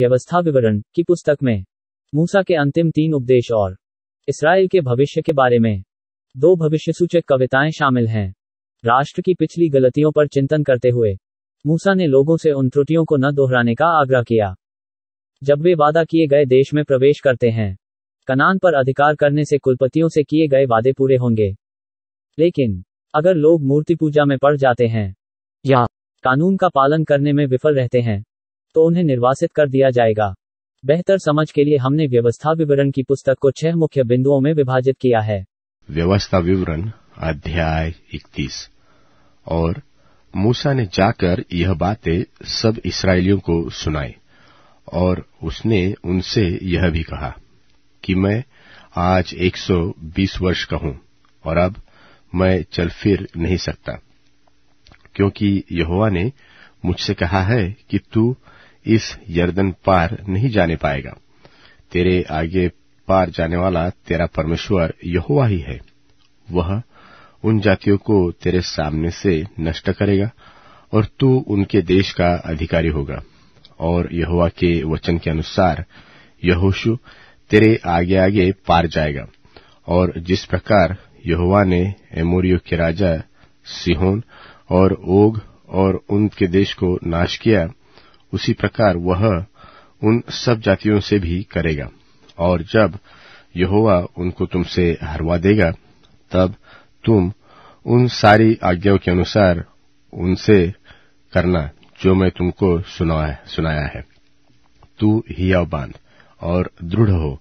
व्यवस्था विवरण की पुस्तक में मूसा के अंतिम तीन उपदेश और इसराइल के भविष्य के बारे में दो भविष्य सूचक कविताएं शामिल हैं राष्ट्र की पिछली गलतियों पर चिंतन करते हुए मूसा ने लोगों से उन त्रुटियों को न दोहराने का आग्रह किया जब वे वादा किए गए देश में प्रवेश करते हैं कनान पर अधिकार करने से कुलपतियों से किए गए वादे पूरे होंगे लेकिन अगर लोग मूर्ति पूजा में पड़ जाते हैं या कानून का पालन करने में विफल रहते हैं तो उन्हें निर्वासित कर दिया जाएगा बेहतर समझ के लिए हमने व्यवस्था विवरण की पुस्तक को छह मुख्य बिंदुओं में विभाजित किया है व्यवस्था विवरण अध्याय इकतीस और मूसा ने जाकर यह बातें सब इसराइलियों को सुनाई और उसने उनसे यह भी कहा कि मैं आज 120 वर्ष का हूं और अब मैं चल फिर नहीं सकता क्योंकि यहोवा ने मुझसे कहा है कि तू इस यर्दन पार नहीं जाने पाएगा तेरे आगे पार जाने वाला तेरा परमेश्वर यहुआ ही है वह उन जातियों को तेरे सामने से नष्ट करेगा और तू उनके देश का अधिकारी होगा और यहुआ के वचन के अनुसार यहोशु तेरे आगे आगे पार जाएगा और जिस प्रकार यहुआ ने एमोरियो के राजा सिहोन और ओग और उनके देश को नाश किया उसी प्रकार वह उन सब जातियों से भी करेगा और जब यहोवा उनको तुमसे हरवा देगा तब तुम उन सारी आज्ञाओं के अनुसार उनसे करना जो मैं तुमको सुनाया है तू हियाव बांध और दृढ़ हो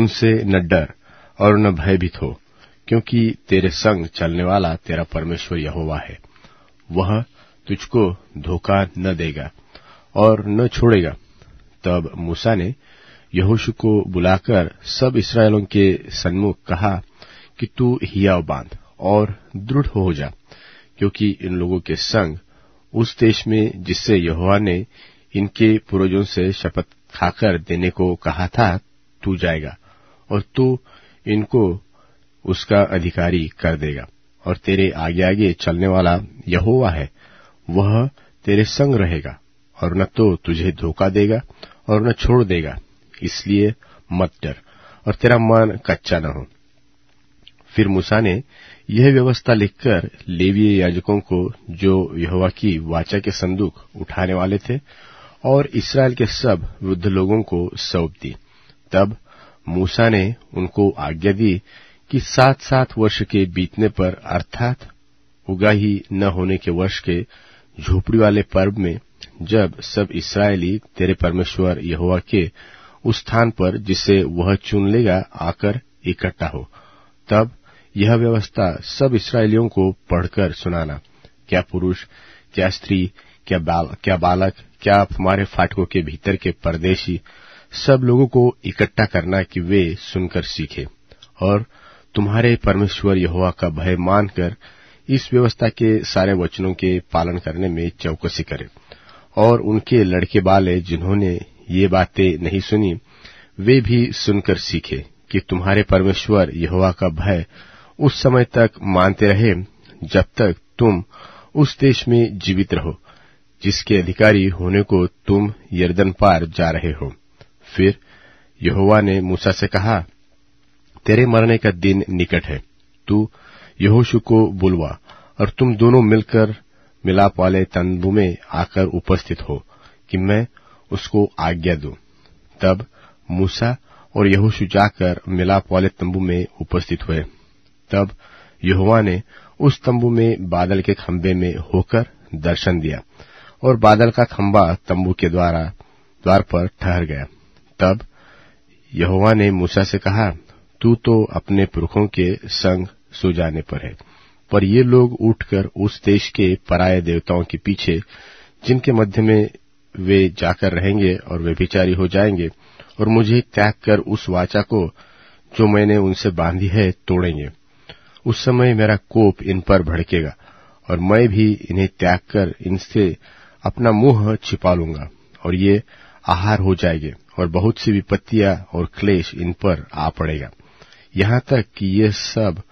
उनसे न डर और न भयभीत हो क्योंकि तेरे संग चलने वाला तेरा परमेश्वर यहोवा है वह तुझको धोखा न देगा और न छोड़ेगा तब मूसा ने यहोशु को बुलाकर सब इसराइलों के सन्मुख कहा कि तू हियाव बांध और दृढ़ हो जा क्योंकि इन लोगों के संग उस देश में जिससे यहोवा ने इनके पूर्वजों से शपथ खाकर देने को कहा था तू जाएगा और तू इनको उसका अधिकारी कर देगा और तेरे आगे आगे चलने वाला यहोवा है वह तेरे संग रहेगा और न तो तुझे धोखा देगा और न छोड़ देगा इसलिए मत डर और तेरा मन कच्चा न हो फिर मूसा ने यह व्यवस्था लिखकर लेवीय याजकों को जो यहोवा की वाचा के संदूक उठाने वाले थे और इसराइल के सब वृद्ध लोगों को सौंप दी तब मूसा ने उनको आज्ञा दी कि सात सात वर्ष के बीतने पर अर्थात उगा ही न होने के वर्ष के झोपड़ी वाले पर्व में जब सब इसराइली तेरे परमेश्वर यहोवा के उस स्थान पर जिसे वह चुन लेगा आकर इकट्ठा हो तब यह व्यवस्था सब इसराइलियों को पढ़कर सुनाना क्या पुरुष क्या स्त्री क्या बाल, क्या बालक क्या हमारे फाटकों के भीतर के परदेशी सब लोगों को इकट्ठा करना कि वे सुनकर सीखे और तुम्हारे परमेश्वर यहोवा का भय मानकर इस व्यवस्था के सारे वचनों के पालन करने में चौकसी करें और उनके लड़के वाले जिन्होंने ये बातें नहीं सुनी वे भी सुनकर सीखे कि तुम्हारे परमेश्वर यहोवा का भय उस समय तक मानते रहे जब तक तुम उस देश में जीवित रहो जिसके अधिकारी होने को तुम यर्दन पार जा रहे हो फिर यहोवा ने मूसा से कहा तेरे मरने का दिन निकट है तू यहोशु को बुलवा और तुम दोनों मिलकर मिलाप वाले तंबू में आकर उपस्थित हो कि मैं उसको आज्ञा दूं तब मूसा और यहोशु जाकर मिलाप वाले तंबू में उपस्थित हुए तब यहुआ ने उस तंबू में बादल के खम्भे में होकर दर्शन दिया और बादल का खम्भा तंबू के द्वारा द्वार पर ठहर गया तब यहुआ ने मूसा से कहा तू तो अपने पुरुखों के संग सो जाने पर है पर ये लोग उठकर उस देश के पराये देवताओं के पीछे जिनके मध्य में वे जाकर रहेंगे और वे विचारी हो जाएंगे और मुझे त्याग कर उस वाचा को जो मैंने उनसे बांधी है तोड़ेंगे उस समय मेरा कोप इन पर भड़केगा और मैं भी इन्हें त्याग कर इनसे अपना मुंह छिपा लूंगा और ये आहार हो जाएंगे और बहुत सी विपत्तियां और क्लेश इन पर आ पड़ेगा यहां तक कि ये सब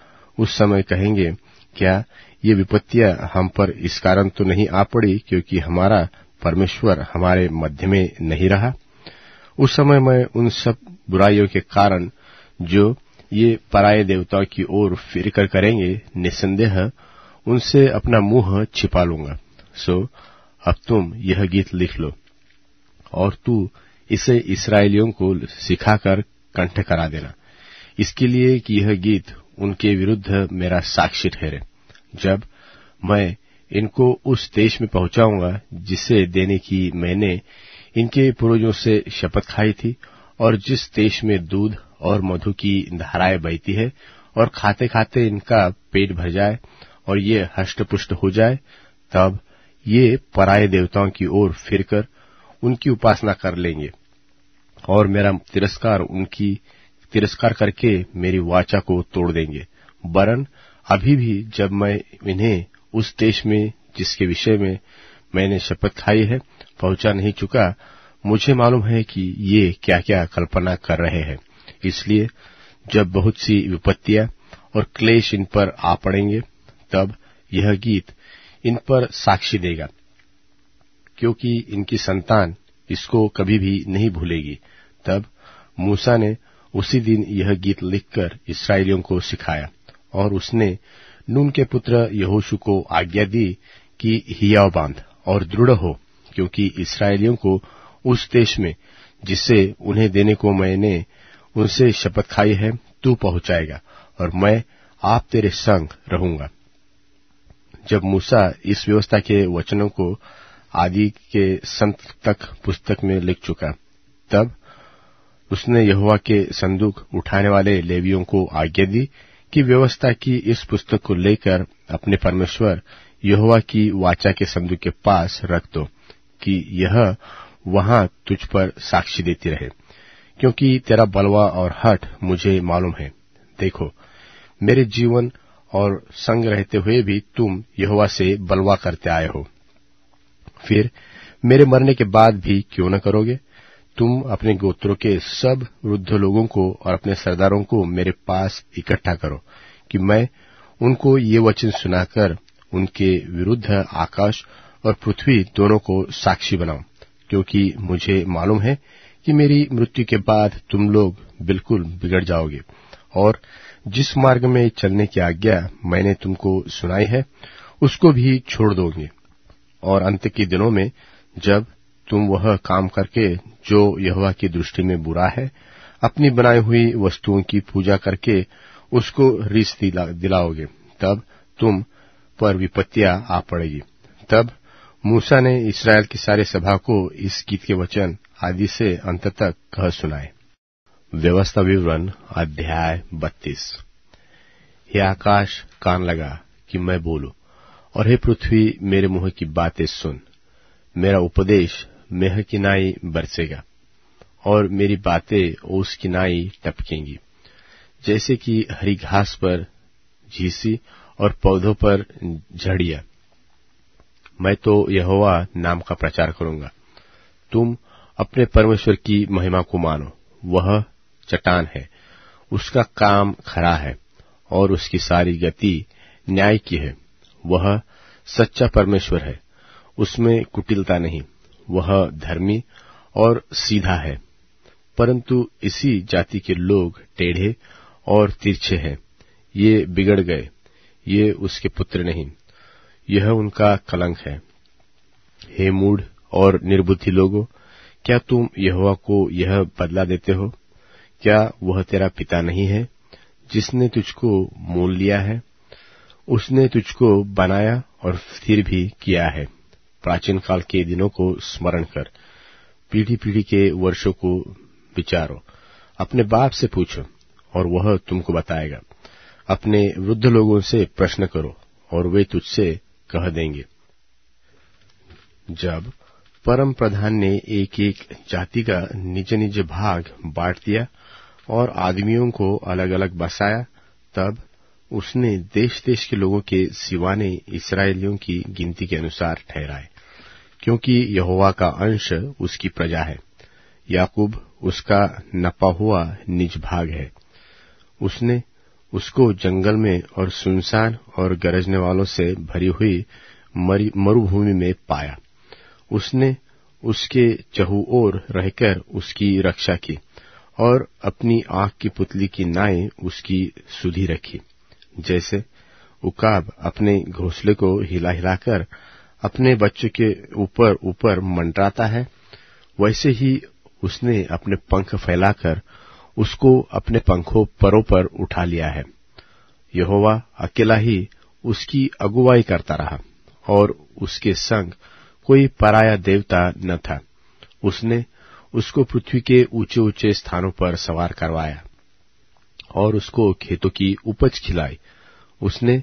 उस समय कहेंगे क्या ये विपत्तियां हम पर इस कारण तो नहीं आ पड़ी क्योंकि हमारा परमेश्वर हमारे मध्य में नहीं रहा उस समय मैं उन सब बुराइयों के कारण जो ये पराये देवताओं की ओर कर करेंगे निसंदेह उनसे अपना मुंह छिपा लूंगा सो अब तुम यह गीत लिख लो और तू इसे इसराइलियों को सिखाकर कंठ करा देना इसके लिए कि यह गीत उनके विरुद्ध मेरा साक्षी ठहरे जब मैं इनको उस देश में पहुंचाऊंगा जिसे देने की मैंने इनके पूर्वजों से शपथ खाई थी और जिस देश में दूध और मधु की धाराएं बहती है और खाते खाते इनका पेट भर जाए और ये हष्टपुष्ट हो जाए तब ये पराये देवताओं की ओर फिरकर उनकी उपासना कर लेंगे और मेरा तिरस्कार उनकी तिरस्कार करके मेरी वाचा को तोड़ देंगे वरन अभी भी जब मैं इन्हें उस देश में जिसके विषय में मैंने शपथ खाई है पहुंचा नहीं चुका मुझे मालूम है कि ये क्या क्या कल्पना कर रहे हैं इसलिए जब बहुत सी विपत्तियां और क्लेश इन पर आ पड़ेंगे तब यह गीत इन पर साक्षी देगा क्योंकि इनकी संतान इसको कभी भी नहीं भूलेगी तब मूसा ने उसी दिन यह गीत लिखकर इसराइलियों को सिखाया और उसने नून के पुत्र यहोशु को आज्ञा दी कि हिया बांध और दृढ़ हो क्योंकि इसराइलियों को उस देश में जिसे उन्हें देने को मैंने उनसे शपथ खाई है तू पहुंचाएगा और मैं आप तेरे संग रहूंगा जब मूसा इस व्यवस्था के वचनों को आदि के संत तक पुस्तक में लिख चुका तब उसने यहुआ के संदूक उठाने वाले लेवियों को आज्ञा दी कि व्यवस्था की इस पुस्तक को लेकर अपने परमेश्वर यहुआ की वाचा के संदूक के पास रख दो कि यह वहां तुझ पर साक्षी देती रहे क्योंकि तेरा बलवा और हट मुझे मालूम है देखो मेरे जीवन और संग रहते हुए भी तुम यहुआ से बलवा करते आए हो फिर मेरे मरने के बाद भी क्यों न करोगे तुम अपने गोत्रों के सब वृद्ध लोगों को और अपने सरदारों को मेरे पास इकट्ठा करो कि मैं उनको ये वचन सुनाकर उनके विरुद्ध आकाश और पृथ्वी दोनों को साक्षी बनाऊं क्योंकि मुझे मालूम है कि मेरी मृत्यु के बाद तुम लोग बिल्कुल बिगड़ जाओगे और जिस मार्ग में चलने की आज्ञा मैंने तुमको सुनाई है उसको भी छोड़ दोगे और अंत के दिनों में जब तुम वह काम करके जो यहवा की दृष्टि में बुरा है अपनी बनाई हुई वस्तुओं की पूजा करके उसको रीस दिलाओगे तब तुम पर विपत्तियां आ पड़ेगी तब मूसा ने इसराइल की सारे सभा को इस गीत के वचन आदि से अंत तक कह सुनाए व्यवस्था विवरण अध्याय बत्तीस हे आकाश कान लगा कि मैं बोलू और हे पृथ्वी मेरे मुंह की बातें सुन मेरा उपदेश मेह किनाई बरसेगा और मेरी बातें ओस किनाई टपकेंगी जैसे कि हरी घास पर झीसी और पौधों पर झड़िया मैं तो यहोवा नाम का प्रचार करूंगा तुम अपने परमेश्वर की महिमा को मानो वह चट्टान है उसका काम खरा है और उसकी सारी गति न्याय की है वह सच्चा परमेश्वर है उसमें कुटिलता नहीं वह धर्मी और सीधा है परंतु इसी जाति के लोग टेढ़े और तिरछे हैं ये बिगड़ गए ये उसके पुत्र नहीं यह उनका कलंक है हे मूड और निर्बुद्धि लोगों क्या तुम यहोवा को यह बदला देते हो क्या वह तेरा पिता नहीं है जिसने तुझको मोल लिया है उसने तुझको बनाया और फिर भी किया है प्राचीन काल के दिनों को स्मरण कर पीढ़ी पीढ़ी के वर्षों को विचारो अपने बाप से पूछो और वह तुमको बताएगा अपने वृद्ध लोगों से प्रश्न करो और वे तुझसे कह देंगे जब परम प्रधान ने एक एक जाति का निज निज भाग बांट दिया और आदमियों को अलग अलग बसाया तब उसने देश देश के लोगों के सिवाने इसराइलियों की गिनती के अनुसार ठहराए क्योंकि यहोवा का अंश उसकी प्रजा है याकूब उसका नपा हुआ निज भाग है उसने उसको जंगल में और सुनसान और गरजने वालों से भरी हुई मरुभूमि में पाया उसने उसके चहु ओर रहकर उसकी रक्षा की और अपनी आंख की पुतली की नाई उसकी सुधी रखी जैसे उकाब अपने घोंसले को हिला हिलाकर अपने बच्चे के ऊपर ऊपर मंडराता है वैसे ही उसने अपने पंख फैलाकर उसको अपने पंखों परों पर उठा लिया है यहोवा अकेला ही उसकी अगुवाई करता रहा और उसके संग कोई पराया देवता न था उसने उसको पृथ्वी के ऊंचे ऊंचे स्थानों पर सवार करवाया और उसको खेतों की उपज खिलाई उसने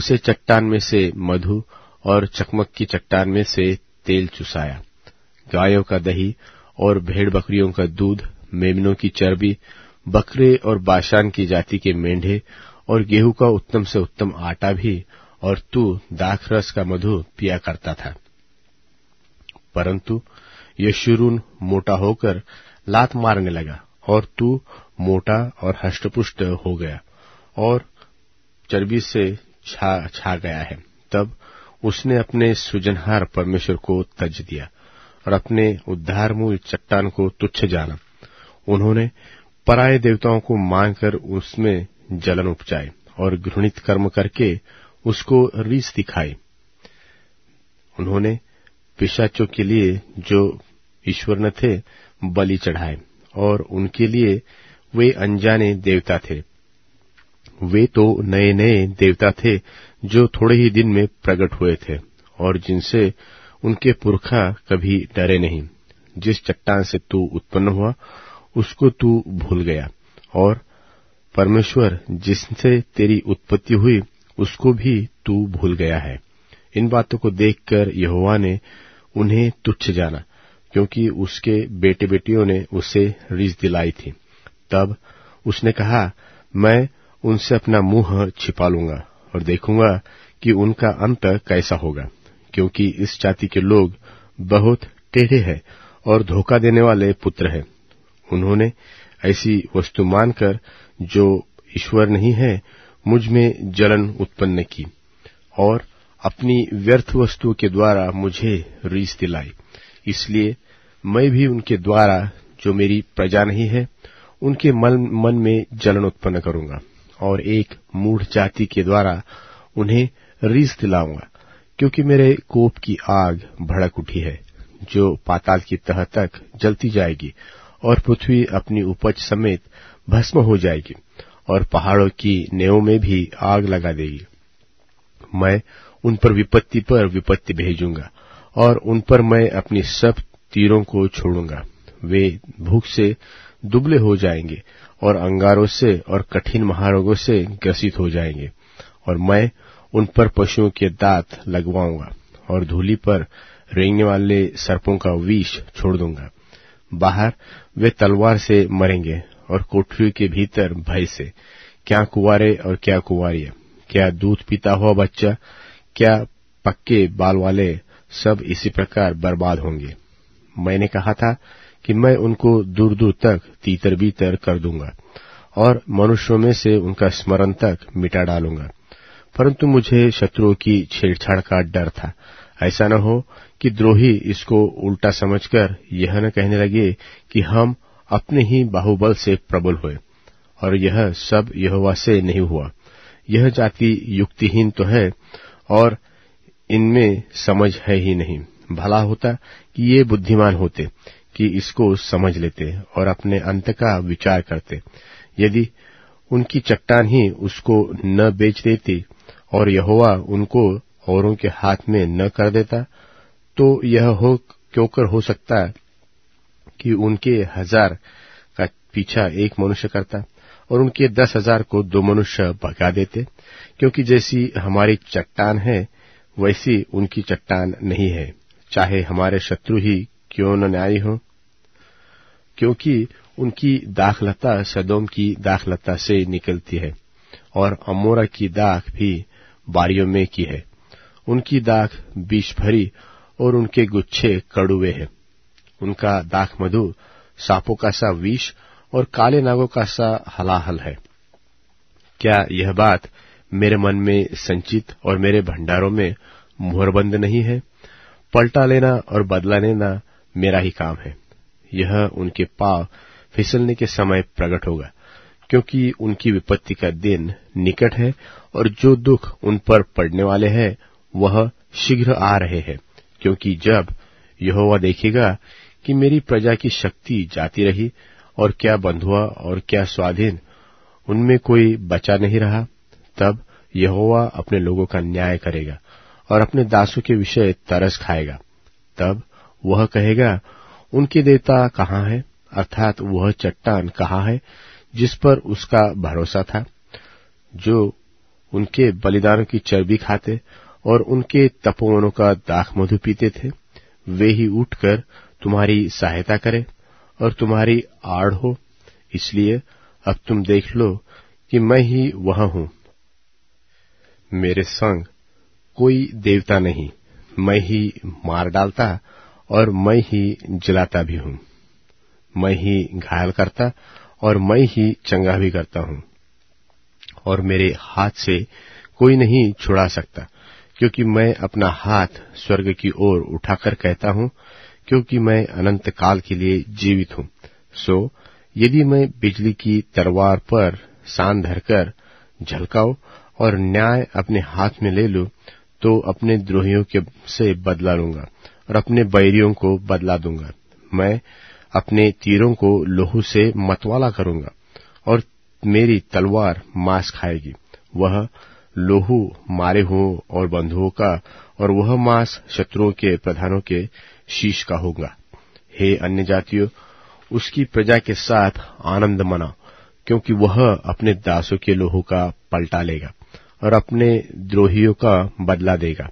उसे चट्टान में से मधु और चकमक की चट्टान में से तेल चुसाया गायों का दही और भेड़ बकरियों का दूध मेमनों की चर्बी बकरे और बाशान की जाति के मेंढे और गेहूं का उत्तम से उत्तम आटा भी और तू दाख रस का मधु पिया करता था परंतु यशुरून मोटा होकर लात मारने लगा और तू मोटा और हष्टपुष्ट हो गया और चर्बी से छा छा गया है तब उसने अपने सुजनहार परमेश्वर को तज दिया और अपने उद्धार मूल चट्टान को तुच्छ जाना उन्होंने पराये देवताओं को मानकर उसमें जलन उपजाए और घृणित कर्म करके उसको रीस दिखाई उन्होंने पिशाचों के लिए जो ईश्वर न थे बलि चढ़ाए और उनके लिए वे अनजाने देवता थे वे तो नए नए देवता थे जो थोड़े ही दिन में प्रकट हुए थे और जिनसे उनके पुरखा कभी डरे नहीं जिस चट्टान से तू उत्पन्न हुआ उसको तू भूल गया और परमेश्वर जिससे तेरी उत्पत्ति हुई उसको भी तू भूल गया है इन बातों को देखकर यहोवा ने उन्हें तुच्छ जाना क्योंकि उसके बेटे बेटियों ने उसे रिज दिलाई थी तब उसने कहा मैं उनसे अपना मुंह छिपा लूंगा और देखूंगा कि उनका अंत कैसा होगा क्योंकि इस जाति के लोग बहुत टेढ़े हैं और धोखा देने वाले पुत्र हैं उन्होंने ऐसी वस्तु मानकर जो ईश्वर नहीं है मुझ में जलन उत्पन्न की और अपनी व्यर्थ वस्तुओं के द्वारा मुझे रीस दिलाई इसलिए मैं भी उनके द्वारा जो मेरी प्रजा नहीं है उनके मन, मन में जलन उत्पन्न करूंगा और एक मूढ़ जाति के द्वारा उन्हें रीस दिलाऊंगा क्योंकि मेरे कोप की आग भड़क उठी है जो पाताल की तह तक जलती जाएगी और पृथ्वी अपनी उपज समेत भस्म हो जाएगी और पहाड़ों की नेओं में भी आग लगा देगी मैं उन पर विपत्ति पर विपत्ति भेजूंगा और उन पर मैं अपनी सब तीरों को छोड़ूंगा वे भूख से दुबले हो जाएंगे और अंगारों से और कठिन महारोगों से ग्रसित हो जाएंगे और मैं उन पर पशुओं के दांत लगवाऊंगा और धूली पर रेंगने वाले सर्पों का विष छोड़ दूंगा बाहर वे तलवार से मरेंगे और कोठरियों के भीतर भय से क्या कुवारे और क्या कुंवारी क्या दूध पीता हुआ बच्चा क्या पक्के बाल वाले सब इसी प्रकार बर्बाद होंगे मैंने कहा था कि मैं उनको दूर दूर तक तीतर बीतर कर दूंगा और मनुष्यों में से उनका स्मरण तक मिटा डालूंगा परंतु मुझे शत्रुओं की छेड़छाड़ का डर था ऐसा न हो कि द्रोही इसको उल्टा समझकर यह न कहने लगे कि हम अपने ही बाहुबल से प्रबल हुए और यह सब यहोवा से नहीं हुआ यह जाति युक्तिहीन तो है और इनमें समझ है ही नहीं भला होता कि ये बुद्धिमान होते कि इसको समझ लेते और अपने अंत का विचार करते यदि उनकी चट्टान ही उसको न बेच देती और यहोवा उनको औरों के हाथ में न कर देता तो यह हो कर हो सकता कि उनके हजार का पीछा एक मनुष्य करता और उनके दस हजार को दो मनुष्य भगा देते क्योंकि जैसी हमारी चट्टान है वैसी उनकी चट्टान नहीं है चाहे हमारे शत्रु ही क्यों न न्यायी हों क्योंकि उनकी दाखलता सदोम की दाखलता से निकलती है और अमोरा की दाख भी बारियों में की है उनकी दाख बीज भरी और उनके गुच्छे कड़ुए हैं उनका दाख मधु सांपों का सा विष और काले नागों का सा हलाहल है क्या यह बात मेरे मन में संचित और मेरे भंडारों में मुहरबंद नहीं है पलटा लेना और बदला लेना मेरा ही काम है यह उनके पाव फिसलने के समय प्रकट होगा क्योंकि उनकी विपत्ति का दिन निकट है और जो दुख उन पर पड़ने वाले हैं वह शीघ्र आ रहे हैं क्योंकि जब यहोवा देखेगा कि मेरी प्रजा की शक्ति जाती रही और क्या बंधुआ और क्या स्वाधीन उनमें कोई बचा नहीं रहा तब यहोवा अपने लोगों का न्याय करेगा और अपने दासों के विषय तरस खाएगा तब वह कहेगा उनके देवता कहाँ है अर्थात वह चट्टान कहाँ है जिस पर उसका भरोसा था जो उनके बलिदानों की चर्बी खाते और उनके तपोवनों का दाख मधु पीते थे वे ही उठकर तुम्हारी सहायता करें और तुम्हारी आड़ हो इसलिए अब तुम देख लो कि मैं ही वह हूं मेरे संग कोई देवता नहीं मैं ही मार डालता और मैं ही जलाता भी हूं मैं ही घायल करता और मैं ही चंगा भी करता हूं और मेरे हाथ से कोई नहीं छुड़ा सकता क्योंकि मैं अपना हाथ स्वर्ग की ओर उठाकर कहता हूं क्योंकि मैं अनंत काल के लिए जीवित हूं सो यदि मैं बिजली की तलवार पर सान धरकर झलकाऊ और न्याय अपने हाथ में ले लू तो अपने द्रोहियों के से बदला लूंगा और अपने बैरियों को बदला दूंगा मैं अपने तीरों को लोहू से मतवाला करूंगा और मेरी तलवार मांस खाएगी वह लोहू मारे हुओं और बंधुओं का और वह मांस शत्रुओं के प्रधानों के शीश का होगा हे अन्य जातियों उसकी प्रजा के साथ आनंद मना क्योंकि वह अपने दासों के लोहू का पलटा लेगा और अपने द्रोहियों का बदला देगा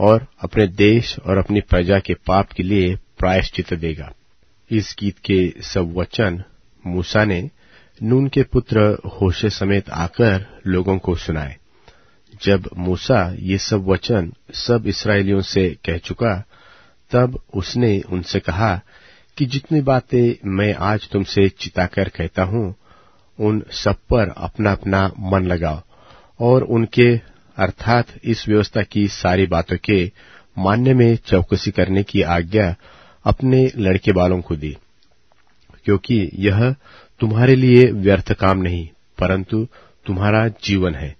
और अपने देश और अपनी प्रजा के पाप के लिए प्रायश्चित देगा इस गीत के सब वचन मूसा ने नून के पुत्र होशे समेत आकर लोगों को सुनाए जब मूसा ये सब वचन सब इसराइलियों से कह चुका तब उसने उनसे कहा कि जितनी बातें मैं आज तुमसे चिताकर कहता हूं उन सब पर अपना अपना मन लगाओ और उनके अर्थात इस व्यवस्था की सारी बातों के मान्य में चौकसी करने की आज्ञा अपने लड़के बालों को दी क्योंकि यह तुम्हारे लिए व्यर्थ काम नहीं परंतु तुम्हारा जीवन है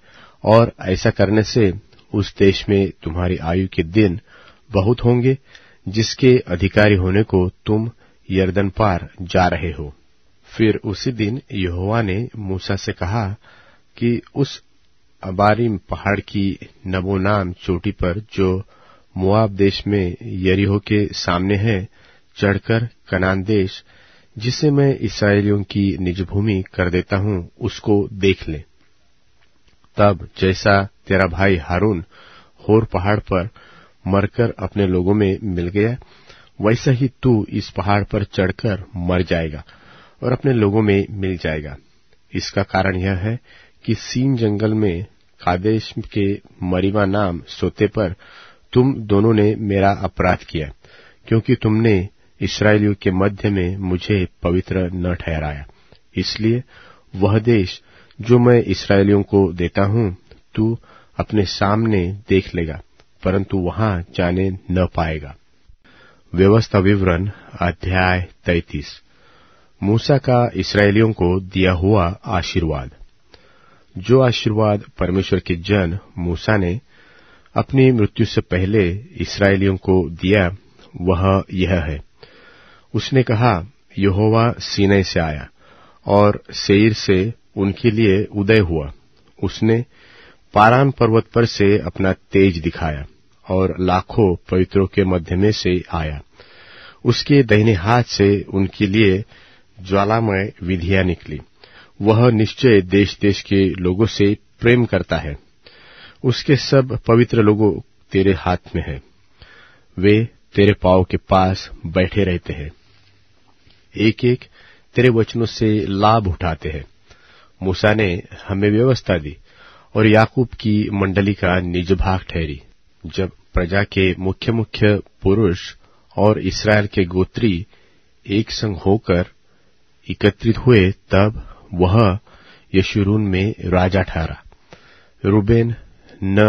और ऐसा करने से उस देश में तुम्हारी आयु के दिन बहुत होंगे जिसके अधिकारी होने को तुम यर्दन पार जा रहे हो फिर उसी दिन यहोवा ने मूसा से कहा कि उस अबारिम पहाड़ की नबोनाम चोटी पर जो मुआब देश में यरीहो के सामने है चढ़कर कनान देश जिसे मैं इसराइलियों की निज भूमि कर देता हूं उसको देख ले तब जैसा तेरा भाई हारून होर पहाड़ पर मरकर अपने लोगों में मिल गया वैसा ही तू इस पहाड़ पर चढ़कर मर जाएगा और अपने लोगों में मिल जाएगा इसका कारण यह है कि सीन जंगल में कादेश के मरिमा नाम सोते पर तुम दोनों ने मेरा अपराध किया क्योंकि तुमने इसराइलियों के मध्य में मुझे पवित्र न ठहराया इसलिए वह देश जो मैं इसराइलियों को देता हूं तू अपने सामने देख लेगा परंतु वहां जाने न पाएगा व्यवस्था विवरण अध्याय तैतीस मूसा का इसराइलियों को दिया हुआ आशीर्वाद जो आशीर्वाद परमेश्वर के जन मूसा ने अपनी मृत्यु से पहले इसराइलियों को दिया वह यह है उसने कहा यहोवा सीने से आया और सेर से उनके लिए उदय हुआ उसने पारान पर्वत पर से अपना तेज दिखाया और लाखों पवित्रों के मध्य में से आया उसके दहने हाथ से उनके लिए ज्वालामय विधियां निकली वह निश्चय देश देश के लोगों से प्रेम करता है उसके सब पवित्र लोगों तेरे हाथ में है वे तेरे पाव के पास बैठे रहते हैं एक एक तेरे वचनों से लाभ उठाते हैं मूसा ने हमें व्यवस्था दी और याकूब की मंडली का निज भाग ठहरी जब प्रजा के मुख्य मुख्य पुरुष और इसराइल के गोत्री एक संग होकर एकत्रित हुए तब वह यशुरून में राजा ठहरा रूबेन न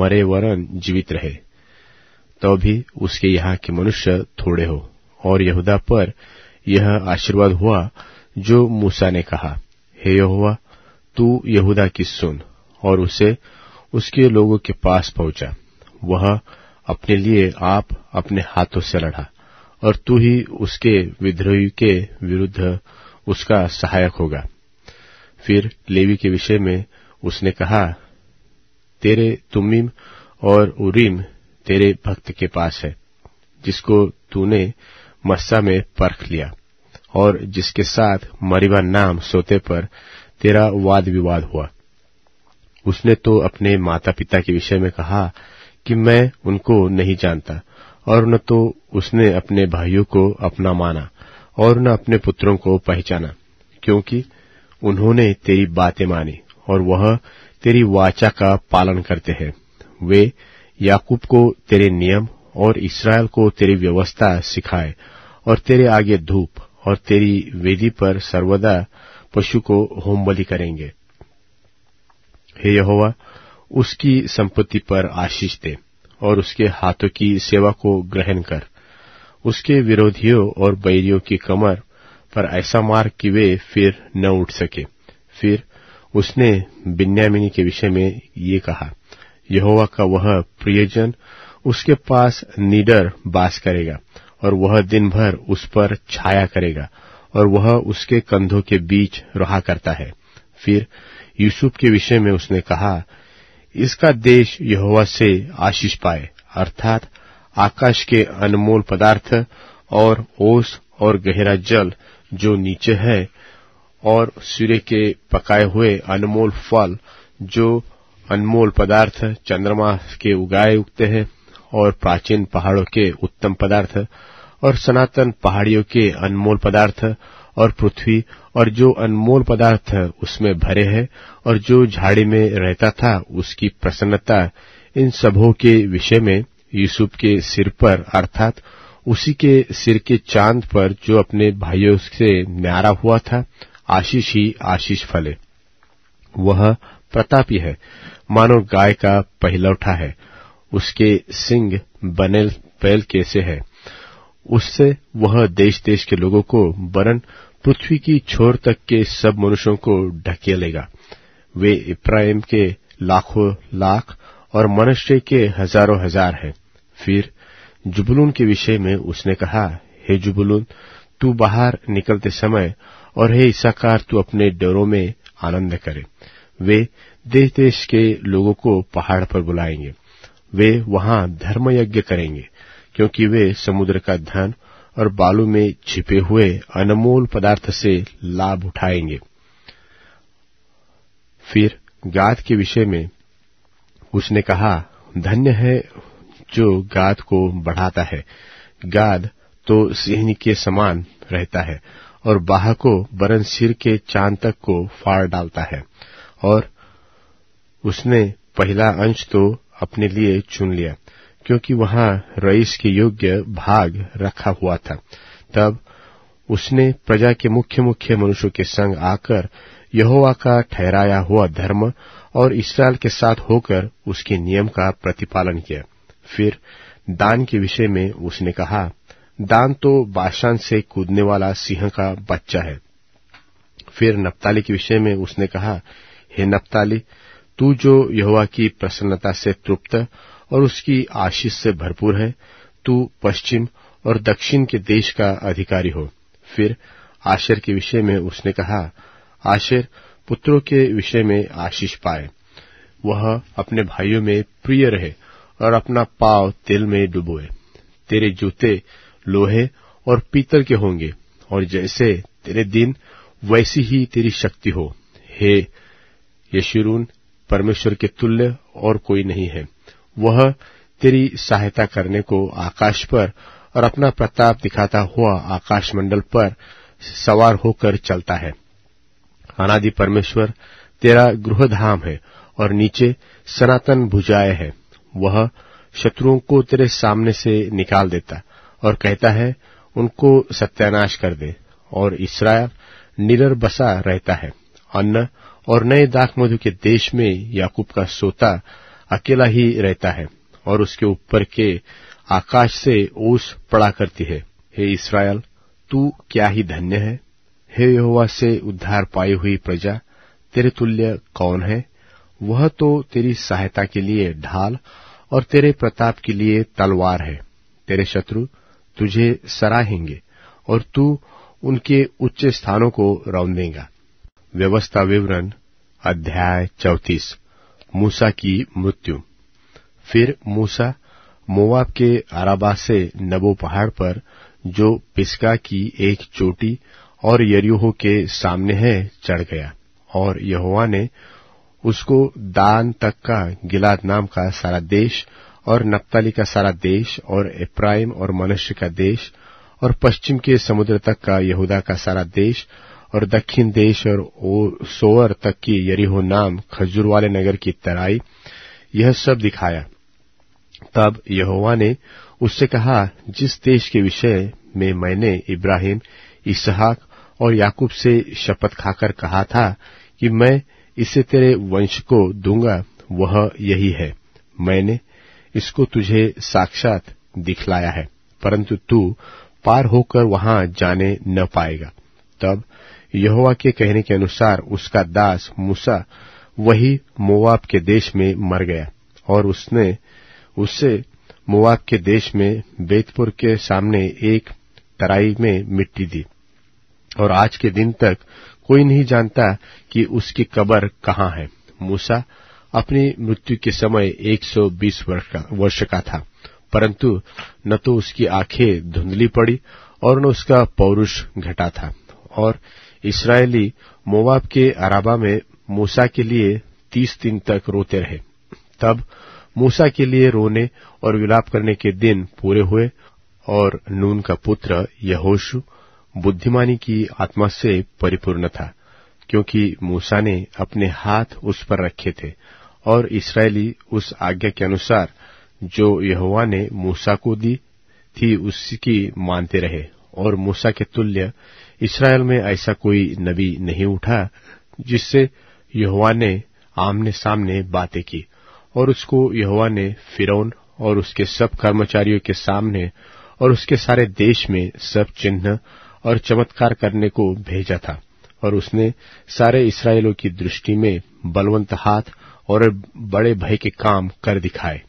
मरे वरन जीवित रहे तो भी उसके यहां के मनुष्य थोड़े हो और यहूदा पर यह आशीर्वाद हुआ जो मूसा ने कहा हे यहुआ तू यहूदा की सुन और उसे उसके लोगों के पास पहुंचा वह अपने लिए आप अपने हाथों से लड़ा और तू ही उसके विद्रोही के विरुद्ध उसका सहायक होगा फिर लेवी के विषय में उसने कहा तेरे तुमीम और उरीम तेरे भक्त के पास है जिसको तूने मस्सा में परख लिया और जिसके साथ मरिवा नाम सोते पर तेरा वाद विवाद हुआ उसने तो अपने माता पिता के विषय में कहा कि मैं उनको नहीं जानता और न तो उसने अपने भाइयों को अपना माना और न अपने पुत्रों को पहचाना क्योंकि उन्होंने तेरी बातें मानी और वह तेरी वाचा का पालन करते हैं वे याकूब को तेरे नियम और इसराइल को तेरी व्यवस्था सिखाए और तेरे आगे धूप और तेरी वेदी पर सर्वदा पशु को होमबली करेंगे हे यहोवा उसकी संपत्ति पर आशीष दे और उसके हाथों की सेवा को ग्रहण कर उसके विरोधियों और बैरियों की कमर पर ऐसा मार्ग कि वे फिर न उठ सके फिर उसने बिन्यामिनी के विषय में ये कहा यहोवा का वह प्रियजन उसके पास निडर बास करेगा और वह दिन भर उस पर छाया करेगा और वह उसके कंधों के बीच रहा करता है फिर यूसुफ के विषय में उसने कहा इसका देश यहोवा से आशीष पाए अर्थात आकाश के अनमोल पदार्थ और ओस और गहरा जल जो नीचे है और सूर्य के पकाए हुए अनमोल फल जो अनमोल पदार्थ चंद्रमा के उगाए उगते हैं और प्राचीन पहाड़ों के उत्तम पदार्थ और सनातन पहाड़ियों के अनमोल पदार्थ और पृथ्वी और जो अनमोल पदार्थ उसमें भरे हैं और जो झाड़ी में रहता था उसकी प्रसन्नता इन सबों के विषय में यूसुफ के सिर पर अर्थात उसी के सिर के चांद पर जो अपने भाइयों से न्यारा हुआ था आशीष ही आशीष फले वह प्रतापी है मानो गाय का उठा है उसके सिंह बनेल बैल कैसे है उससे वह देश देश के लोगों को बरन पृथ्वी की छोर तक के सब मनुष्यों को ढकेलेगा वे इब्राहिम के लाखों लाख और मनुष्य के हजारों हजार हैं फिर जुबलून के विषय में उसने कहा हे जुबलून तू बाहर निकलते समय और हे ईसाकार तू अपने डरों में आनंद करे वे देश देश के लोगों को पहाड़ पर बुलाएंगे वे वहां धर्मयज्ञ करेंगे क्योंकि वे समुद्र का धन और बालू में छिपे हुए अनमोल पदार्थ से लाभ उठाएंगे फिर गाद के विषय में उसने कहा धन्य है जो गाद को बढ़ाता है गाद तो सिहनी के समान रहता है और बाह को बरन सिर के चांद तक को फाड़ डालता है और उसने पहला अंश तो अपने लिए चुन लिया क्योंकि वहां रईस के योग्य भाग रखा हुआ था तब उसने प्रजा के मुख्य मुख्य मनुष्यों के संग आकर यहोवा का ठहराया हुआ धर्म और इसराइल के साथ होकर उसके नियम का प्रतिपालन किया फिर दान के विषय में उसने कहा दान तो बादशाह से कूदने वाला सिंह का बच्चा है फिर नप्ताली के विषय में उसने कहा हे नप्ताली तू जो यहुआ की प्रसन्नता से तृप्त और उसकी आशीष से भरपूर है तू पश्चिम और दक्षिण के देश का अधिकारी हो फिर आशर के विषय में उसने कहा आशर पुत्रों के विषय में आशीष पाए वह अपने भाइयों में प्रिय रहे और अपना पाव तिल में डुबोए तेरे जूते लोहे और पीतल के होंगे और जैसे तेरे दिन वैसी ही तेरी शक्ति हो हे यशुरून परमेश्वर के तुल्य और कोई नहीं है वह तेरी सहायता करने को आकाश पर और अपना प्रताप दिखाता हुआ आकाशमंडल पर सवार होकर चलता है अनादि परमेश्वर तेरा गृहधाम है और नीचे सनातन भुजाए है वह शत्रुओं को तेरे सामने से निकाल देता और कहता है उनको सत्यानाश कर दे और इसराइल निरर बसा रहता है अन्न और नए दाख मधु के देश में याकूब का सोता अकेला ही रहता है और उसके ऊपर के आकाश से ओस पड़ा करती है हे इसराइल तू क्या ही धन्य है हे युवा से उद्धार पाई हुई प्रजा तेरे तुल्य कौन है वह तो तेरी सहायता के लिए ढाल और तेरे प्रताप के लिए तलवार है तेरे शत्रु तुझे सराहेंगे और तू उनके उच्च स्थानों को रौंदेगा व्यवस्था विवरण अध्याय चौतीस मूसा की मृत्यु फिर मूसा मोवाब के अराबा से नबो पहाड़ पर जो पिस्का की एक चोटी और यरियोहो के सामने है चढ़ गया और यहोवा ने उसको दान तक का गिलाद नाम का सारा देश और नप्ताली का सारा देश और एप्राइम और मनुष्य का देश और पश्चिम के समुद्र तक का यहूदा का सारा देश और दक्षिण देश और सोअर तक की यरीहो नाम खजूर वाले नगर की तराई यह सब दिखाया तब यहोवा ने उससे कहा जिस देश के विषय में मैंने इब्राहिम इसहाक और याकूब से शपथ खाकर कहा था कि मैं इसे तेरे वंश को दूंगा वह यही है मैंने इसको तुझे साक्षात दिखलाया है परंतु तू पार होकर वहां जाने न पाएगा तब यहोवा के कहने के अनुसार उसका दास मूसा वही मोवाब के देश में मर गया और उसने उससे मोवाब के देश में बेतपुर के सामने एक तराई में मिट्टी दी और आज के दिन तक कोई नहीं जानता कि उसकी कबर कहां है मूसा अपनी मृत्यु के समय 120 वर्ष का था परंतु न तो उसकी आंखें धुंधली पड़ी और न उसका पौरुष घटा था और इसराइली मोवाब के अराबा में मूसा के लिए तीस दिन तक रोते रहे तब मूसा के लिए रोने और विलाप करने के दिन पूरे हुए और नून का पुत्र यहोशु बुद्धिमानी की आत्मा से परिपूर्ण था क्योंकि मूसा ने अपने हाथ उस पर रखे थे और इसराइली उस आज्ञा के अनुसार जो यहुआ ने मूसा को दी थी उसकी मानते रहे और मूसा के तुल्य इसराइल में ऐसा कोई नबी नहीं उठा जिससे यहुआ ने आमने सामने बातें की और उसको यहुआ ने फिरौन और उसके सब कर्मचारियों के सामने और उसके सारे देश में सब चिन्ह और चमत्कार करने को भेजा था और उसने सारे इसराइलों की दृष्टि में बलवंत हाथ और बड़े भय के काम कर दिखाए